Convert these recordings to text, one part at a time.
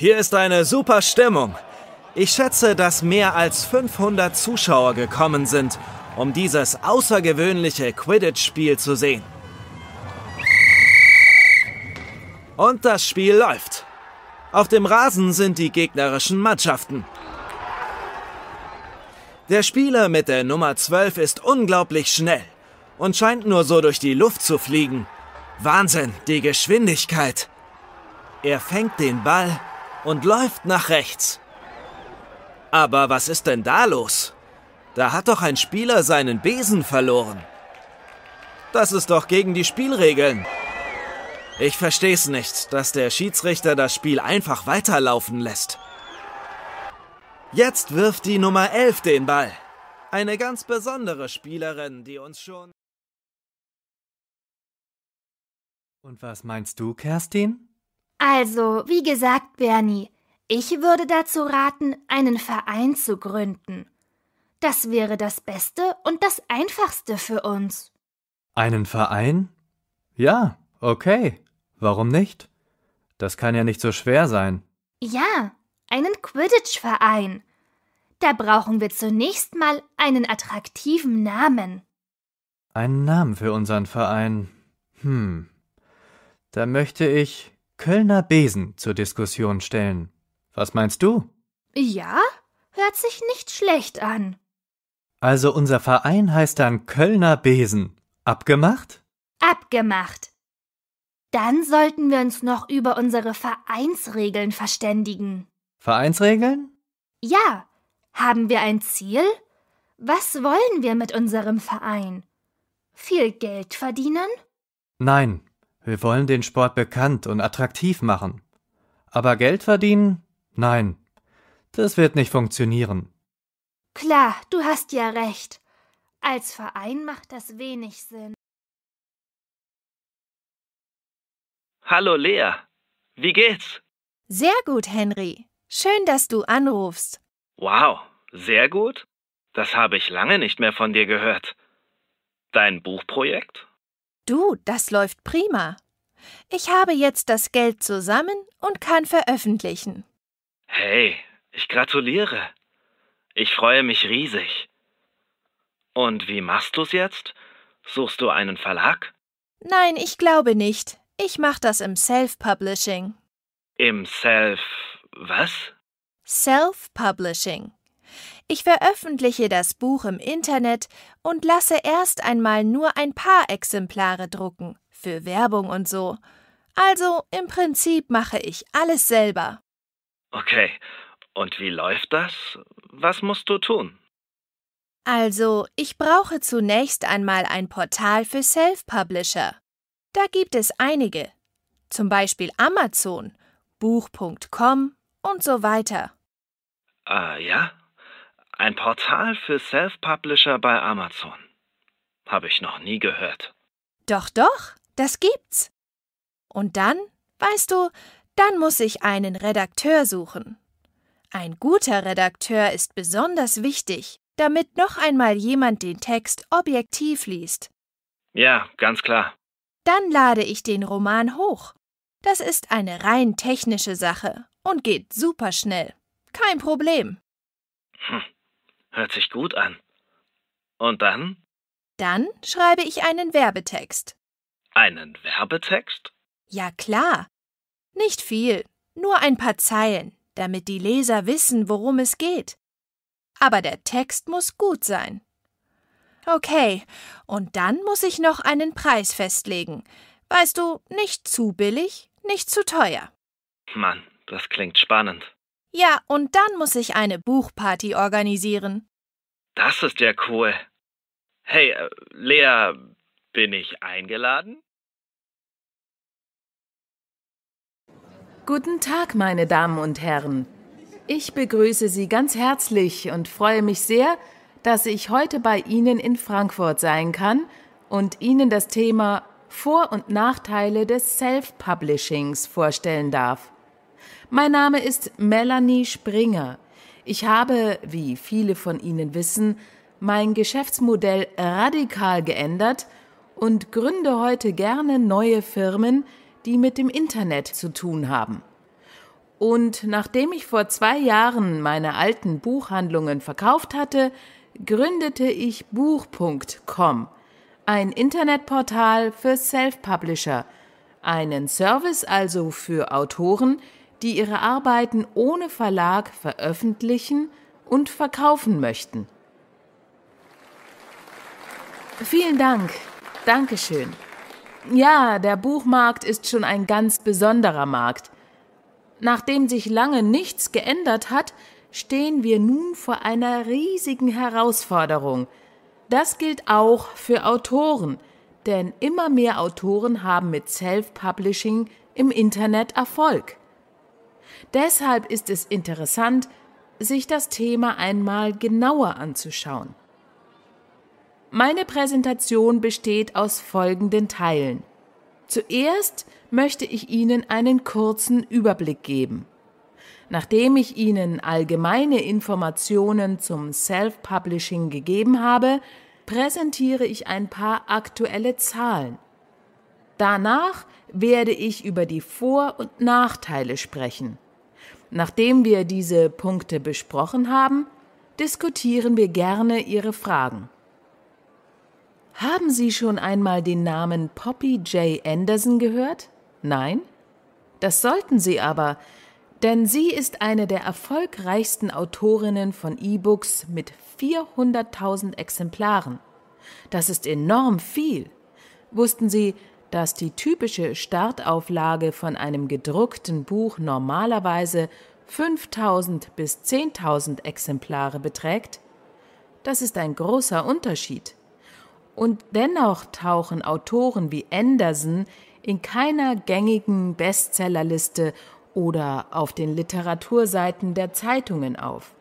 Hier ist eine super Stimmung. Ich schätze, dass mehr als 500 Zuschauer gekommen sind, um dieses außergewöhnliche Quidditch-Spiel zu sehen. Und das Spiel läuft. Auf dem Rasen sind die gegnerischen Mannschaften. Der Spieler mit der Nummer 12 ist unglaublich schnell und scheint nur so durch die Luft zu fliegen. Wahnsinn, die Geschwindigkeit. Er fängt den Ball und läuft nach rechts. Aber was ist denn da los? Da hat doch ein Spieler seinen Besen verloren. Das ist doch gegen die Spielregeln. Ich versteh's nicht, dass der Schiedsrichter das Spiel einfach weiterlaufen lässt. Jetzt wirft die Nummer 11 den Ball. Eine ganz besondere Spielerin, die uns schon... Und was meinst du, Kerstin? Also, wie gesagt, Bernie, ich würde dazu raten, einen Verein zu gründen. Das wäre das Beste und das Einfachste für uns. Einen Verein? Ja, okay. Warum nicht? Das kann ja nicht so schwer sein. Ja, einen Quidditch-Verein. Da brauchen wir zunächst mal einen attraktiven Namen. Einen Namen für unseren Verein. Hm. Da möchte ich Kölner Besen zur Diskussion stellen. Was meinst du? Ja, hört sich nicht schlecht an. Also unser Verein heißt dann Kölner Besen. Abgemacht? Abgemacht. Dann sollten wir uns noch über unsere Vereinsregeln verständigen. Vereinsregeln? Ja. Haben wir ein Ziel? Was wollen wir mit unserem Verein? Viel Geld verdienen? Nein, wir wollen den Sport bekannt und attraktiv machen. Aber Geld verdienen? Nein. Das wird nicht funktionieren. Klar, du hast ja recht. Als Verein macht das wenig Sinn. Hallo Lea, wie geht's? Sehr gut, Henry. Schön, dass du anrufst. Wow, sehr gut? Das habe ich lange nicht mehr von dir gehört. Dein Buchprojekt? Du, das läuft prima. Ich habe jetzt das Geld zusammen und kann veröffentlichen. Hey, ich gratuliere. Ich freue mich riesig. Und wie machst du's jetzt? Suchst du einen Verlag? Nein, ich glaube nicht. Ich mache das im Self-Publishing. Im Self. was? Self-Publishing. Ich veröffentliche das Buch im Internet und lasse erst einmal nur ein paar Exemplare drucken, für Werbung und so. Also im Prinzip mache ich alles selber. Okay, und wie läuft das? Was musst du tun? Also, ich brauche zunächst einmal ein Portal für Self-Publisher. Da gibt es einige, zum Beispiel Amazon, Buch.com und so weiter. Ah ja, ein Portal für Self-Publisher bei Amazon. Habe ich noch nie gehört. Doch, doch, das gibt's. Und dann, weißt du, dann muss ich einen Redakteur suchen. Ein guter Redakteur ist besonders wichtig, damit noch einmal jemand den Text objektiv liest. Ja, ganz klar. Dann lade ich den Roman hoch. Das ist eine rein technische Sache und geht super schnell. Kein Problem. Hm. Hört sich gut an. Und dann? Dann schreibe ich einen Werbetext. Einen Werbetext? Ja klar. Nicht viel, nur ein paar Zeilen, damit die Leser wissen, worum es geht. Aber der Text muss gut sein. Okay, und dann muss ich noch einen Preis festlegen. Weißt du, nicht zu billig, nicht zu teuer. Mann, das klingt spannend. Ja, und dann muss ich eine Buchparty organisieren. Das ist ja cool. Hey, äh, Lea, bin ich eingeladen? Guten Tag, meine Damen und Herren. Ich begrüße Sie ganz herzlich und freue mich sehr, dass ich heute bei Ihnen in Frankfurt sein kann und Ihnen das Thema Vor- und Nachteile des Self-Publishings vorstellen darf. Mein Name ist Melanie Springer. Ich habe, wie viele von Ihnen wissen, mein Geschäftsmodell radikal geändert und gründe heute gerne neue Firmen, die mit dem Internet zu tun haben. Und nachdem ich vor zwei Jahren meine alten Buchhandlungen verkauft hatte, gründete ich Buch.com, ein Internetportal für Self-Publisher, einen Service also für Autoren, die ihre Arbeiten ohne Verlag veröffentlichen und verkaufen möchten. Vielen Dank. Dankeschön. Ja, der Buchmarkt ist schon ein ganz besonderer Markt. Nachdem sich lange nichts geändert hat, stehen wir nun vor einer riesigen Herausforderung. Das gilt auch für Autoren, denn immer mehr Autoren haben mit Self-Publishing im Internet Erfolg. Deshalb ist es interessant, sich das Thema einmal genauer anzuschauen. Meine Präsentation besteht aus folgenden Teilen. Zuerst möchte ich Ihnen einen kurzen Überblick geben. Nachdem ich Ihnen allgemeine Informationen zum Self-Publishing gegeben habe, präsentiere ich ein paar aktuelle Zahlen – Danach werde ich über die Vor- und Nachteile sprechen. Nachdem wir diese Punkte besprochen haben, diskutieren wir gerne Ihre Fragen. Haben Sie schon einmal den Namen Poppy J. Anderson gehört? Nein? Das sollten Sie aber, denn sie ist eine der erfolgreichsten Autorinnen von E-Books mit 400.000 Exemplaren. Das ist enorm viel. Wussten Sie, dass die typische Startauflage von einem gedruckten Buch normalerweise 5000 bis 10.000 Exemplare beträgt, das ist ein großer Unterschied. Und dennoch tauchen Autoren wie Anderson in keiner gängigen Bestsellerliste oder auf den Literaturseiten der Zeitungen auf.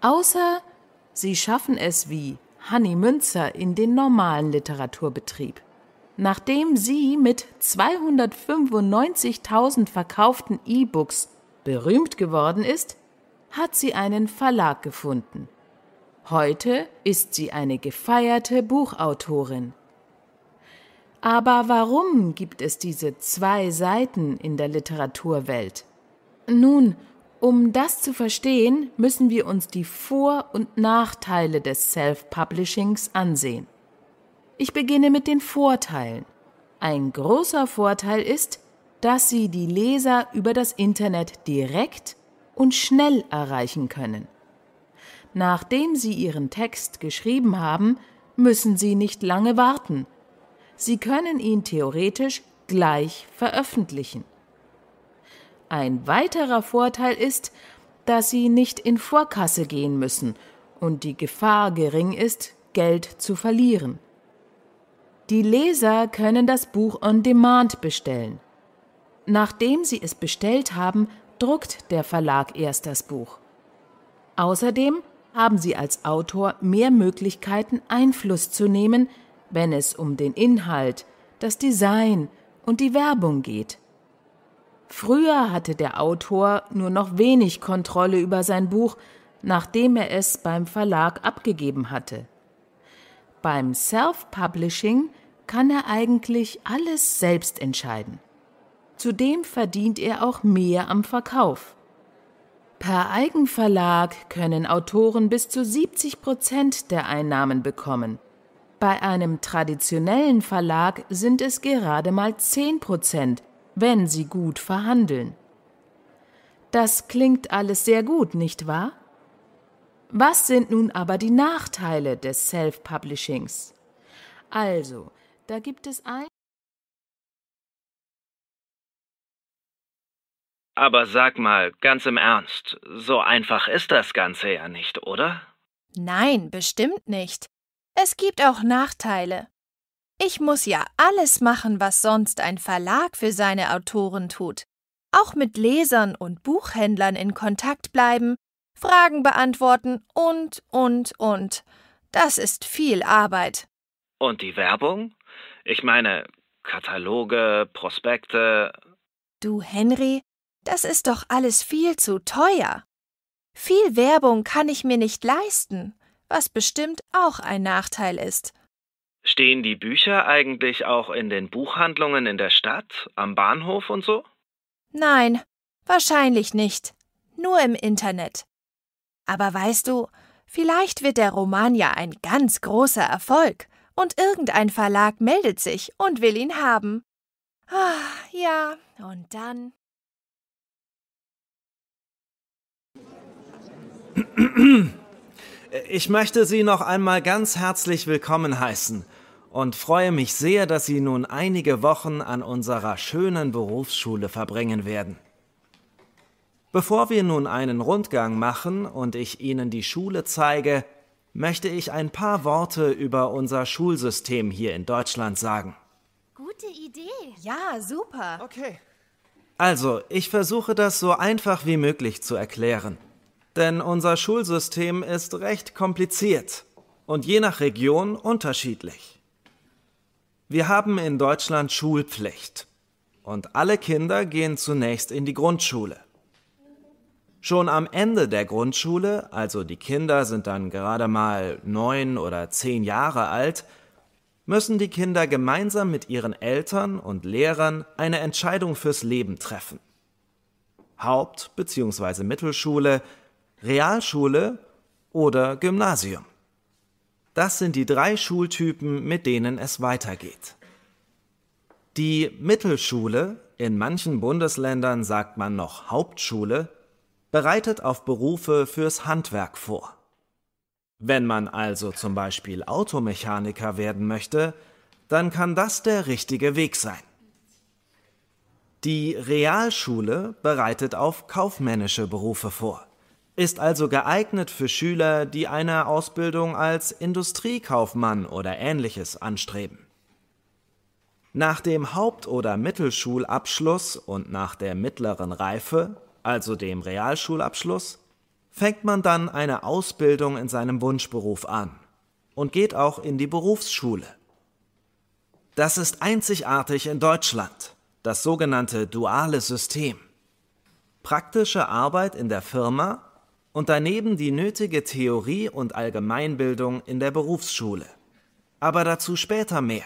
Außer sie schaffen es wie Hanni Münzer in den normalen Literaturbetrieb. Nachdem sie mit 295.000 verkauften E-Books berühmt geworden ist, hat sie einen Verlag gefunden. Heute ist sie eine gefeierte Buchautorin. Aber warum gibt es diese zwei Seiten in der Literaturwelt? Nun, um das zu verstehen, müssen wir uns die Vor- und Nachteile des Self-Publishings ansehen. Ich beginne mit den Vorteilen. Ein großer Vorteil ist, dass Sie die Leser über das Internet direkt und schnell erreichen können. Nachdem Sie Ihren Text geschrieben haben, müssen Sie nicht lange warten. Sie können ihn theoretisch gleich veröffentlichen. Ein weiterer Vorteil ist, dass Sie nicht in Vorkasse gehen müssen und die Gefahr gering ist, Geld zu verlieren. Die Leser können das Buch on Demand bestellen. Nachdem sie es bestellt haben, druckt der Verlag erst das Buch. Außerdem haben sie als Autor mehr Möglichkeiten, Einfluss zu nehmen, wenn es um den Inhalt, das Design und die Werbung geht. Früher hatte der Autor nur noch wenig Kontrolle über sein Buch, nachdem er es beim Verlag abgegeben hatte. Beim Self-Publishing kann er eigentlich alles selbst entscheiden. Zudem verdient er auch mehr am Verkauf. Per Eigenverlag können Autoren bis zu 70 Prozent der Einnahmen bekommen. Bei einem traditionellen Verlag sind es gerade mal 10 Prozent, wenn sie gut verhandeln. Das klingt alles sehr gut, nicht wahr? Was sind nun aber die Nachteile des Self-Publishings? Also, da gibt es ein. Aber sag mal, ganz im Ernst, so einfach ist das Ganze ja nicht, oder? Nein, bestimmt nicht. Es gibt auch Nachteile. Ich muss ja alles machen, was sonst ein Verlag für seine Autoren tut. Auch mit Lesern und Buchhändlern in Kontakt bleiben, Fragen beantworten und, und, und. Das ist viel Arbeit. Und die Werbung? Ich meine, Kataloge, Prospekte. Du, Henry, das ist doch alles viel zu teuer. Viel Werbung kann ich mir nicht leisten, was bestimmt auch ein Nachteil ist. Stehen die Bücher eigentlich auch in den Buchhandlungen in der Stadt, am Bahnhof und so? Nein, wahrscheinlich nicht. Nur im Internet. Aber weißt du, vielleicht wird der Roman ja ein ganz großer Erfolg und irgendein Verlag meldet sich und will ihn haben. Ah, ja, und dann. Ich möchte Sie noch einmal ganz herzlich willkommen heißen und freue mich sehr, dass Sie nun einige Wochen an unserer schönen Berufsschule verbringen werden. Bevor wir nun einen Rundgang machen und ich Ihnen die Schule zeige, möchte ich ein paar Worte über unser Schulsystem hier in Deutschland sagen. Gute Idee. Ja, super. Okay. Also, ich versuche das so einfach wie möglich zu erklären. Denn unser Schulsystem ist recht kompliziert und je nach Region unterschiedlich. Wir haben in Deutschland Schulpflicht und alle Kinder gehen zunächst in die Grundschule. Schon am Ende der Grundschule, also die Kinder sind dann gerade mal neun oder zehn Jahre alt, müssen die Kinder gemeinsam mit ihren Eltern und Lehrern eine Entscheidung fürs Leben treffen. Haupt- bzw. Mittelschule, Realschule oder Gymnasium. Das sind die drei Schultypen, mit denen es weitergeht. Die Mittelschule, in manchen Bundesländern sagt man noch Hauptschule, bereitet auf Berufe fürs Handwerk vor. Wenn man also zum Beispiel Automechaniker werden möchte, dann kann das der richtige Weg sein. Die Realschule bereitet auf kaufmännische Berufe vor, ist also geeignet für Schüler, die eine Ausbildung als Industriekaufmann oder ähnliches anstreben. Nach dem Haupt- oder Mittelschulabschluss und nach der mittleren Reife also dem Realschulabschluss, fängt man dann eine Ausbildung in seinem Wunschberuf an und geht auch in die Berufsschule. Das ist einzigartig in Deutschland, das sogenannte duale System. Praktische Arbeit in der Firma und daneben die nötige Theorie und Allgemeinbildung in der Berufsschule. Aber dazu später mehr.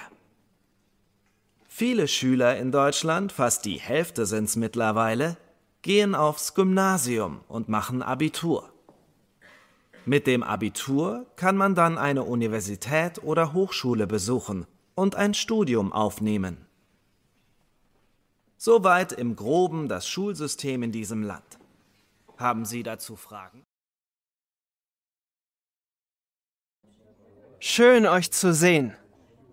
Viele Schüler in Deutschland, fast die Hälfte sind es mittlerweile, gehen aufs Gymnasium und machen Abitur. Mit dem Abitur kann man dann eine Universität oder Hochschule besuchen und ein Studium aufnehmen. Soweit im groben das Schulsystem in diesem Land. Haben Sie dazu Fragen? Schön euch zu sehen.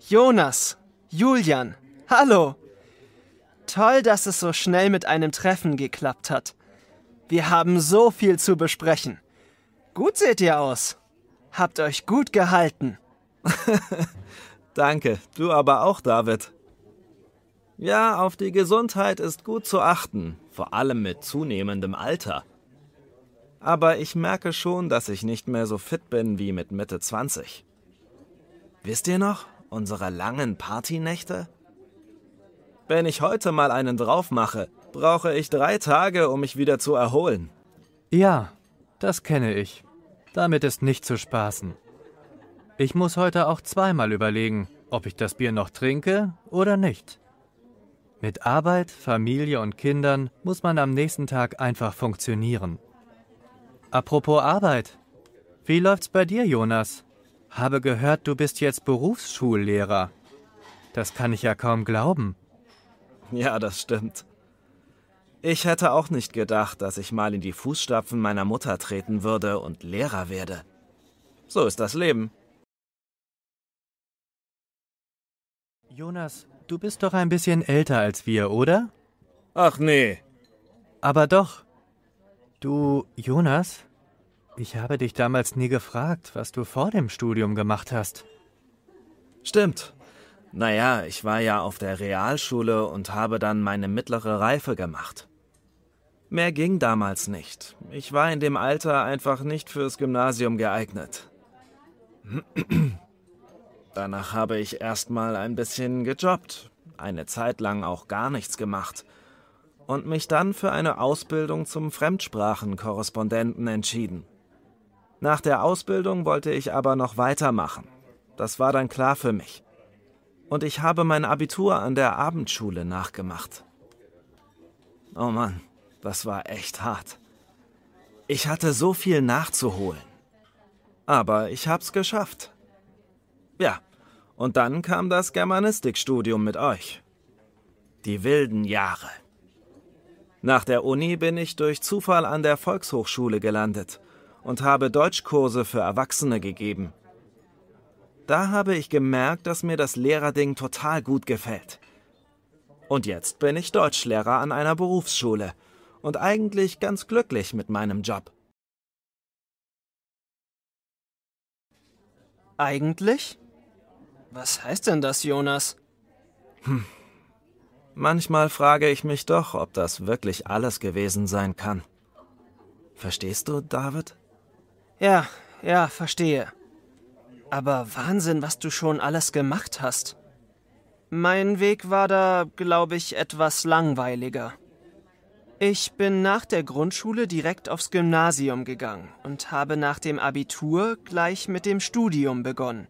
Jonas, Julian, hallo. Toll, dass es so schnell mit einem Treffen geklappt hat. Wir haben so viel zu besprechen. Gut seht ihr aus. Habt euch gut gehalten. Danke, du aber auch, David. Ja, auf die Gesundheit ist gut zu achten, vor allem mit zunehmendem Alter. Aber ich merke schon, dass ich nicht mehr so fit bin wie mit Mitte 20. Wisst ihr noch, unsere langen Partynächte? Wenn ich heute mal einen drauf mache, brauche ich drei Tage, um mich wieder zu erholen. Ja, das kenne ich. Damit ist nicht zu spaßen. Ich muss heute auch zweimal überlegen, ob ich das Bier noch trinke oder nicht. Mit Arbeit, Familie und Kindern muss man am nächsten Tag einfach funktionieren. Apropos Arbeit. Wie läuft's bei dir, Jonas? Habe gehört, du bist jetzt Berufsschullehrer. Das kann ich ja kaum glauben. Ja, das stimmt. Ich hätte auch nicht gedacht, dass ich mal in die Fußstapfen meiner Mutter treten würde und Lehrer werde. So ist das Leben. Jonas, du bist doch ein bisschen älter als wir, oder? Ach nee. Aber doch. Du, Jonas, ich habe dich damals nie gefragt, was du vor dem Studium gemacht hast. Stimmt. Naja, ich war ja auf der Realschule und habe dann meine mittlere Reife gemacht. Mehr ging damals nicht. Ich war in dem Alter einfach nicht fürs Gymnasium geeignet. Danach habe ich erstmal ein bisschen gejobbt, eine Zeit lang auch gar nichts gemacht und mich dann für eine Ausbildung zum Fremdsprachenkorrespondenten entschieden. Nach der Ausbildung wollte ich aber noch weitermachen. Das war dann klar für mich und ich habe mein Abitur an der Abendschule nachgemacht. Oh Mann, das war echt hart. Ich hatte so viel nachzuholen. Aber ich hab's geschafft. Ja, und dann kam das Germanistikstudium mit euch. Die wilden Jahre. Nach der Uni bin ich durch Zufall an der Volkshochschule gelandet und habe Deutschkurse für Erwachsene gegeben da habe ich gemerkt, dass mir das Lehrerding total gut gefällt. Und jetzt bin ich Deutschlehrer an einer Berufsschule und eigentlich ganz glücklich mit meinem Job. Eigentlich? Was heißt denn das, Jonas? Hm. Manchmal frage ich mich doch, ob das wirklich alles gewesen sein kann. Verstehst du, David? Ja, ja, verstehe. Aber Wahnsinn, was du schon alles gemacht hast. Mein Weg war da, glaube ich, etwas langweiliger. Ich bin nach der Grundschule direkt aufs Gymnasium gegangen und habe nach dem Abitur gleich mit dem Studium begonnen.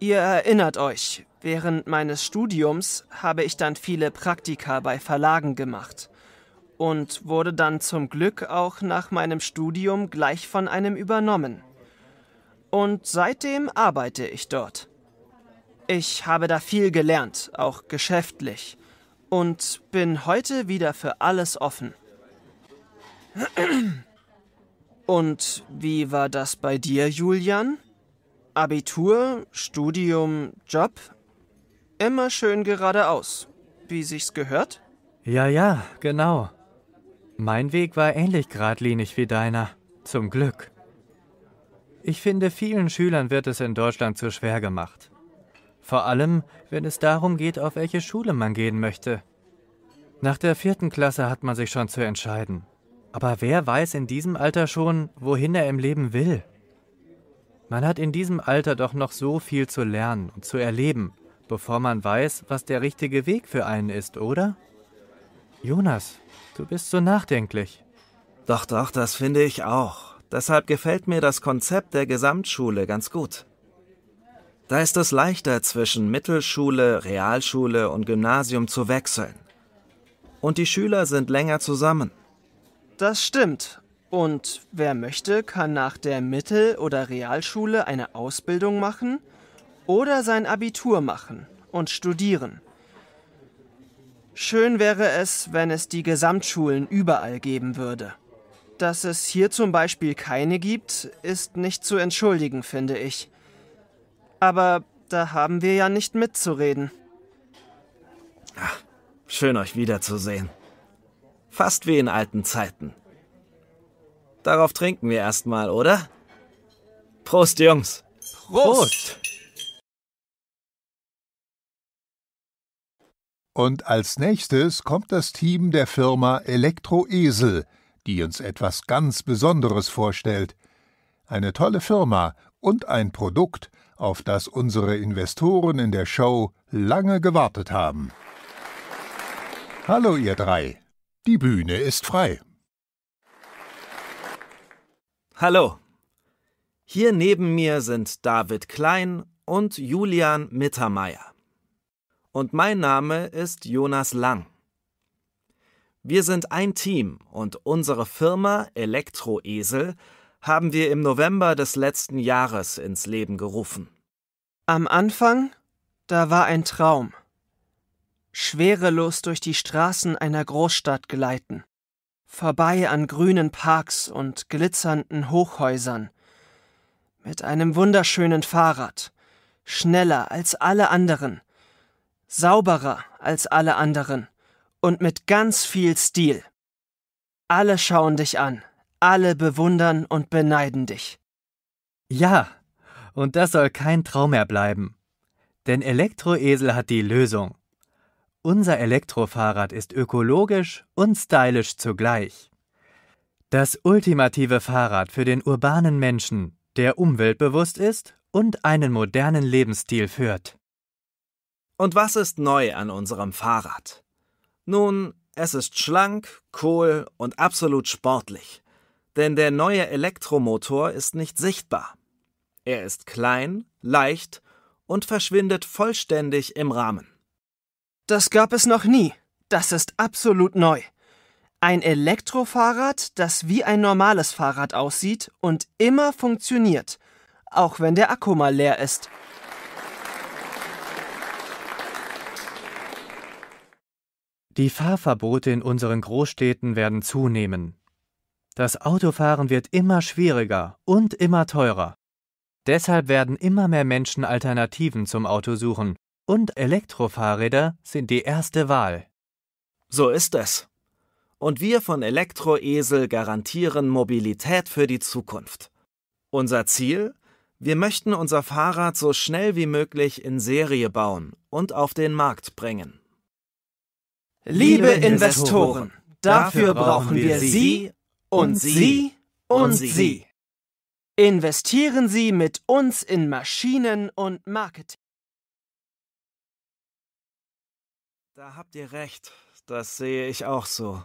Ihr erinnert euch, während meines Studiums habe ich dann viele Praktika bei Verlagen gemacht und wurde dann zum Glück auch nach meinem Studium gleich von einem übernommen und seitdem arbeite ich dort. Ich habe da viel gelernt, auch geschäftlich, und bin heute wieder für alles offen. Und wie war das bei dir, Julian? Abitur, Studium, Job? Immer schön geradeaus, wie sich's gehört? Ja, ja, genau. Mein Weg war ähnlich geradlinig wie deiner, zum Glück. Ich finde, vielen Schülern wird es in Deutschland zu schwer gemacht. Vor allem, wenn es darum geht, auf welche Schule man gehen möchte. Nach der vierten Klasse hat man sich schon zu entscheiden. Aber wer weiß in diesem Alter schon, wohin er im Leben will? Man hat in diesem Alter doch noch so viel zu lernen und zu erleben, bevor man weiß, was der richtige Weg für einen ist, oder? Jonas, du bist so nachdenklich. Doch, doch, das finde ich auch. Deshalb gefällt mir das Konzept der Gesamtschule ganz gut. Da ist es leichter, zwischen Mittelschule, Realschule und Gymnasium zu wechseln. Und die Schüler sind länger zusammen. Das stimmt. Und wer möchte, kann nach der Mittel- oder Realschule eine Ausbildung machen oder sein Abitur machen und studieren. Schön wäre es, wenn es die Gesamtschulen überall geben würde dass es hier zum Beispiel keine gibt, ist nicht zu entschuldigen, finde ich. Aber da haben wir ja nicht mitzureden. Ach, schön euch wiederzusehen. Fast wie in alten Zeiten. Darauf trinken wir erstmal, oder? Prost, Jungs. Prost. Prost. Und als nächstes kommt das Team der Firma Elektroesel die uns etwas ganz Besonderes vorstellt, eine tolle Firma und ein Produkt, auf das unsere Investoren in der Show lange gewartet haben. Hallo ihr drei, die Bühne ist frei. Hallo. Hier neben mir sind David Klein und Julian Mittermeier. Und mein Name ist Jonas Lang. Wir sind ein Team und unsere Firma Elektroesel haben wir im November des letzten Jahres ins Leben gerufen. Am Anfang, da war ein Traum. Schwerelos durch die Straßen einer Großstadt gleiten, vorbei an grünen Parks und glitzernden Hochhäusern, mit einem wunderschönen Fahrrad, schneller als alle anderen, sauberer als alle anderen, und mit ganz viel Stil. Alle schauen dich an, alle bewundern und beneiden dich. Ja, und das soll kein Traum mehr bleiben. Denn Elektroesel hat die Lösung. Unser Elektrofahrrad ist ökologisch und stylisch zugleich. Das ultimative Fahrrad für den urbanen Menschen, der umweltbewusst ist und einen modernen Lebensstil führt. Und was ist neu an unserem Fahrrad? Nun, es ist schlank, cool und absolut sportlich. Denn der neue Elektromotor ist nicht sichtbar. Er ist klein, leicht und verschwindet vollständig im Rahmen. Das gab es noch nie. Das ist absolut neu. Ein Elektrofahrrad, das wie ein normales Fahrrad aussieht und immer funktioniert, auch wenn der Akku mal leer ist. Die Fahrverbote in unseren Großstädten werden zunehmen. Das Autofahren wird immer schwieriger und immer teurer. Deshalb werden immer mehr Menschen Alternativen zum Auto suchen, und Elektrofahrräder sind die erste Wahl. So ist es. Und wir von Elektroesel garantieren Mobilität für die Zukunft. Unser Ziel? Wir möchten unser Fahrrad so schnell wie möglich in Serie bauen und auf den Markt bringen. Liebe Investoren, dafür brauchen wir Sie und Sie und Sie. Investieren Sie mit uns in Maschinen und Marketing. Da habt ihr recht, das sehe ich auch so.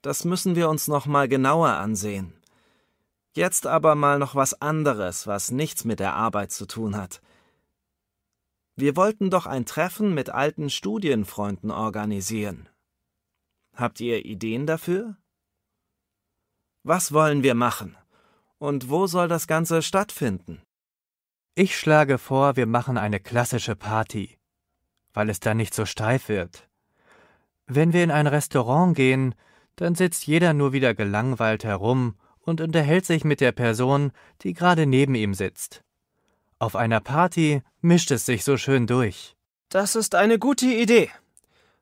Das müssen wir uns noch mal genauer ansehen. Jetzt aber mal noch was anderes, was nichts mit der Arbeit zu tun hat. Wir wollten doch ein Treffen mit alten Studienfreunden organisieren. Habt ihr Ideen dafür? Was wollen wir machen? Und wo soll das Ganze stattfinden? Ich schlage vor, wir machen eine klassische Party, weil es dann nicht so steif wird. Wenn wir in ein Restaurant gehen, dann sitzt jeder nur wieder gelangweilt herum und unterhält sich mit der Person, die gerade neben ihm sitzt. Auf einer Party mischt es sich so schön durch. Das ist eine gute Idee.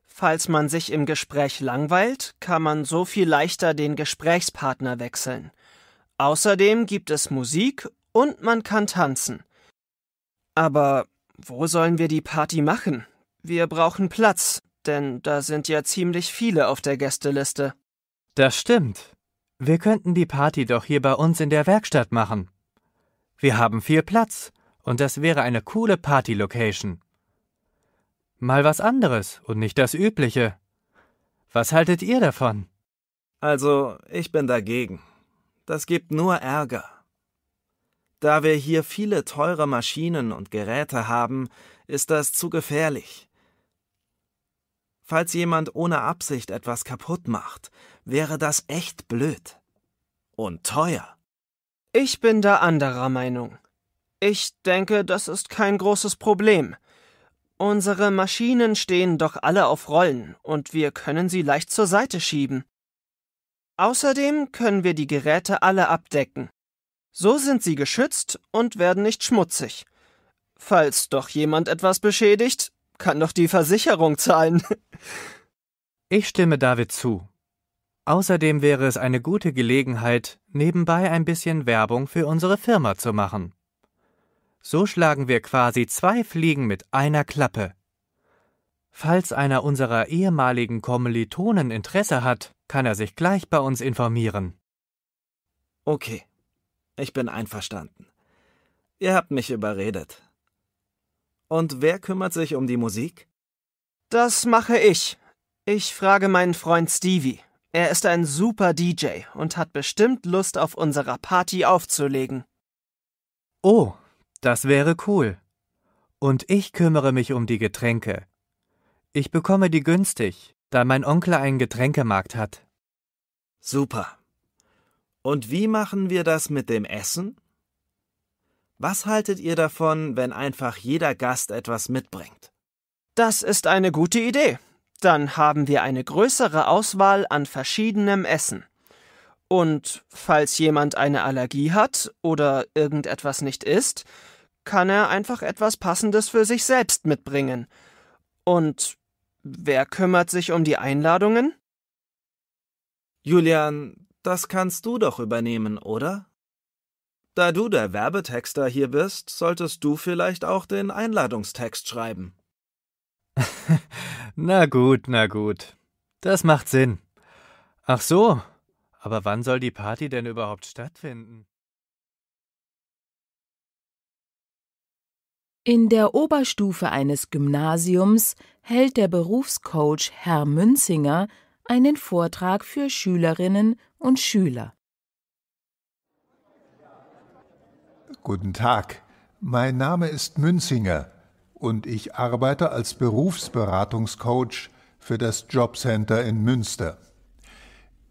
Falls man sich im Gespräch langweilt, kann man so viel leichter den Gesprächspartner wechseln. Außerdem gibt es Musik und man kann tanzen. Aber wo sollen wir die Party machen? Wir brauchen Platz, denn da sind ja ziemlich viele auf der Gästeliste. Das stimmt. Wir könnten die Party doch hier bei uns in der Werkstatt machen. Wir haben viel Platz und das wäre eine coole Party-Location. Mal was anderes und nicht das Übliche. Was haltet ihr davon? Also, ich bin dagegen. Das gibt nur Ärger. Da wir hier viele teure Maschinen und Geräte haben, ist das zu gefährlich. Falls jemand ohne Absicht etwas kaputt macht, wäre das echt blöd. Und teuer. Ich bin da anderer Meinung. Ich denke, das ist kein großes Problem. Unsere Maschinen stehen doch alle auf Rollen und wir können sie leicht zur Seite schieben. Außerdem können wir die Geräte alle abdecken. So sind sie geschützt und werden nicht schmutzig. Falls doch jemand etwas beschädigt, kann doch die Versicherung zahlen. ich stimme David zu. Außerdem wäre es eine gute Gelegenheit, nebenbei ein bisschen Werbung für unsere Firma zu machen. So schlagen wir quasi zwei Fliegen mit einer Klappe. Falls einer unserer ehemaligen Kommilitonen Interesse hat, kann er sich gleich bei uns informieren. Okay, ich bin einverstanden. Ihr habt mich überredet. Und wer kümmert sich um die Musik? Das mache ich. Ich frage meinen Freund Stevie. Er ist ein super DJ und hat bestimmt Lust auf unserer Party aufzulegen. Oh, das wäre cool. Und ich kümmere mich um die Getränke. Ich bekomme die günstig, da mein Onkel einen Getränkemarkt hat. Super. Und wie machen wir das mit dem Essen? Was haltet ihr davon, wenn einfach jeder Gast etwas mitbringt? Das ist eine gute Idee. Dann haben wir eine größere Auswahl an verschiedenem Essen. Und falls jemand eine Allergie hat oder irgendetwas nicht isst, kann er einfach etwas Passendes für sich selbst mitbringen. Und wer kümmert sich um die Einladungen? Julian, das kannst du doch übernehmen, oder? Da du der Werbetexter hier bist, solltest du vielleicht auch den Einladungstext schreiben. na gut, na gut. Das macht Sinn. Ach so, aber wann soll die Party denn überhaupt stattfinden? In der Oberstufe eines Gymnasiums hält der Berufscoach Herr Münzinger einen Vortrag für Schülerinnen und Schüler. Guten Tag, mein Name ist Münzinger und ich arbeite als Berufsberatungscoach für das Jobcenter in Münster.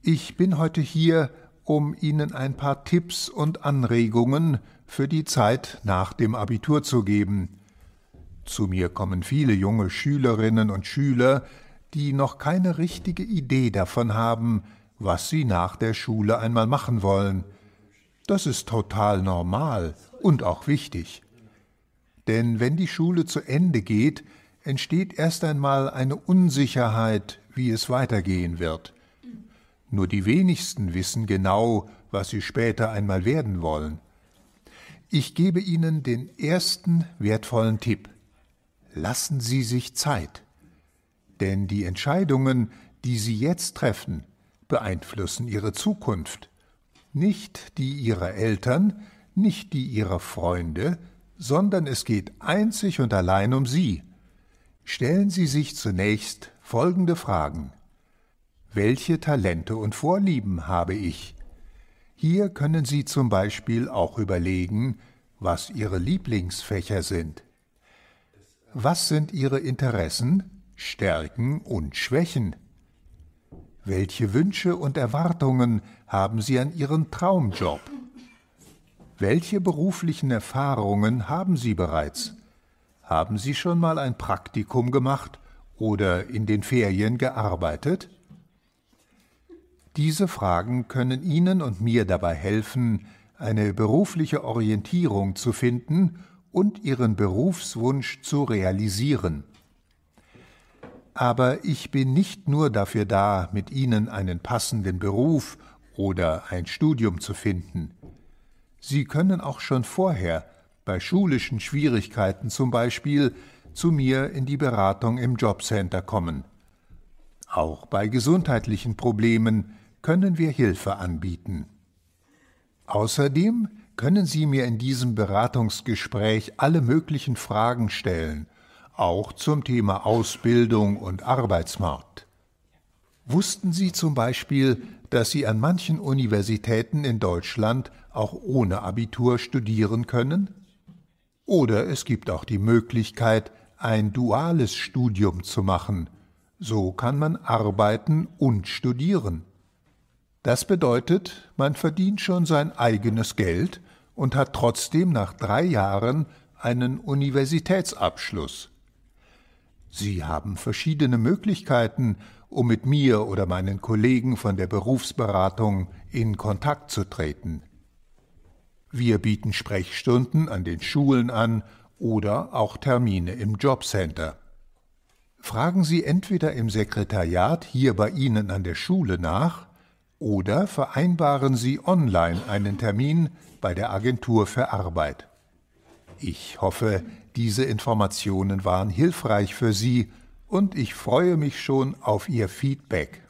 Ich bin heute hier, um Ihnen ein paar Tipps und Anregungen für die Zeit nach dem Abitur zu geben. Zu mir kommen viele junge Schülerinnen und Schüler, die noch keine richtige Idee davon haben, was sie nach der Schule einmal machen wollen. Das ist total normal und auch wichtig. Denn wenn die Schule zu Ende geht, entsteht erst einmal eine Unsicherheit, wie es weitergehen wird. Nur die wenigsten wissen genau, was sie später einmal werden wollen. Ich gebe Ihnen den ersten wertvollen Tipp. Lassen Sie sich Zeit. Denn die Entscheidungen, die Sie jetzt treffen, beeinflussen Ihre Zukunft. Nicht die Ihrer Eltern, nicht die Ihrer Freunde, sondern es geht einzig und allein um Sie. Stellen Sie sich zunächst folgende Fragen. Welche Talente und Vorlieben habe ich? Hier können Sie zum Beispiel auch überlegen, was Ihre Lieblingsfächer sind. Was sind Ihre Interessen, Stärken und Schwächen? Welche Wünsche und Erwartungen haben Sie an Ihren Traumjob? Welche beruflichen Erfahrungen haben Sie bereits? Haben Sie schon mal ein Praktikum gemacht oder in den Ferien gearbeitet? Diese Fragen können Ihnen und mir dabei helfen, eine berufliche Orientierung zu finden und Ihren Berufswunsch zu realisieren. Aber ich bin nicht nur dafür da, mit Ihnen einen passenden Beruf oder ein Studium zu finden. Sie können auch schon vorher, bei schulischen Schwierigkeiten zum Beispiel, zu mir in die Beratung im Jobcenter kommen. Auch bei gesundheitlichen Problemen, können wir Hilfe anbieten. Außerdem können Sie mir in diesem Beratungsgespräch alle möglichen Fragen stellen, auch zum Thema Ausbildung und Arbeitsmarkt. Wussten Sie zum Beispiel, dass Sie an manchen Universitäten in Deutschland auch ohne Abitur studieren können? Oder es gibt auch die Möglichkeit, ein duales Studium zu machen. So kann man arbeiten und studieren. Das bedeutet, man verdient schon sein eigenes Geld und hat trotzdem nach drei Jahren einen Universitätsabschluss. Sie haben verschiedene Möglichkeiten, um mit mir oder meinen Kollegen von der Berufsberatung in Kontakt zu treten. Wir bieten Sprechstunden an den Schulen an oder auch Termine im Jobcenter. Fragen Sie entweder im Sekretariat hier bei Ihnen an der Schule nach oder vereinbaren Sie online einen Termin bei der Agentur für Arbeit. Ich hoffe, diese Informationen waren hilfreich für Sie und ich freue mich schon auf Ihr Feedback.